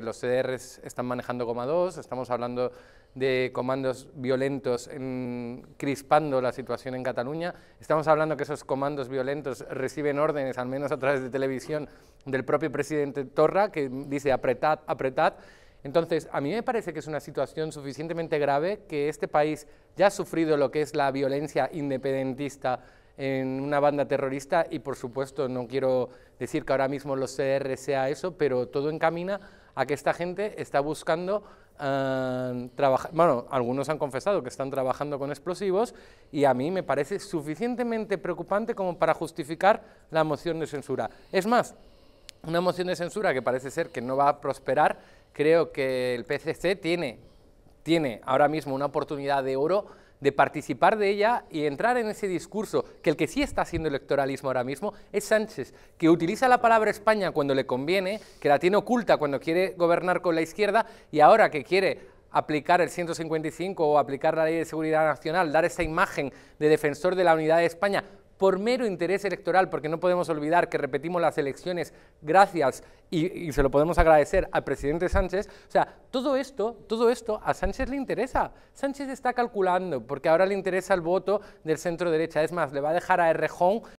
Los CDRs están manejando coma estamos hablando de comandos violentos crispando la situación en Cataluña. Estamos hablando que esos comandos violentos reciben órdenes, al menos a través de televisión, del propio presidente Torra, que dice apretad, apretad. Entonces, a mí me parece que es una situación suficientemente grave que este país ya ha sufrido lo que es la violencia independentista en una banda terrorista y por supuesto no quiero decir que ahora mismo los CR sea eso, pero todo encamina a que esta gente está buscando eh, trabajar, bueno, algunos han confesado que están trabajando con explosivos y a mí me parece suficientemente preocupante como para justificar la moción de censura. Es más, una moción de censura que parece ser que no va a prosperar, creo que el PCC tiene, tiene ahora mismo una oportunidad de oro de participar de ella y entrar en ese discurso, que el que sí está haciendo electoralismo ahora mismo es Sánchez, que utiliza la palabra España cuando le conviene, que la tiene oculta cuando quiere gobernar con la izquierda y ahora que quiere aplicar el 155 o aplicar la ley de seguridad nacional, dar esa imagen de defensor de la unidad de España por mero interés electoral, porque no podemos olvidar que repetimos las elecciones gracias, y, se lo podemos agradecer al presidente Sánchez, o sea, todo esto, todo esto a Sánchez le interesa. Sánchez está calculando, porque ahora le interesa el voto del centro derecha. Es más, le va a dejar a Errejón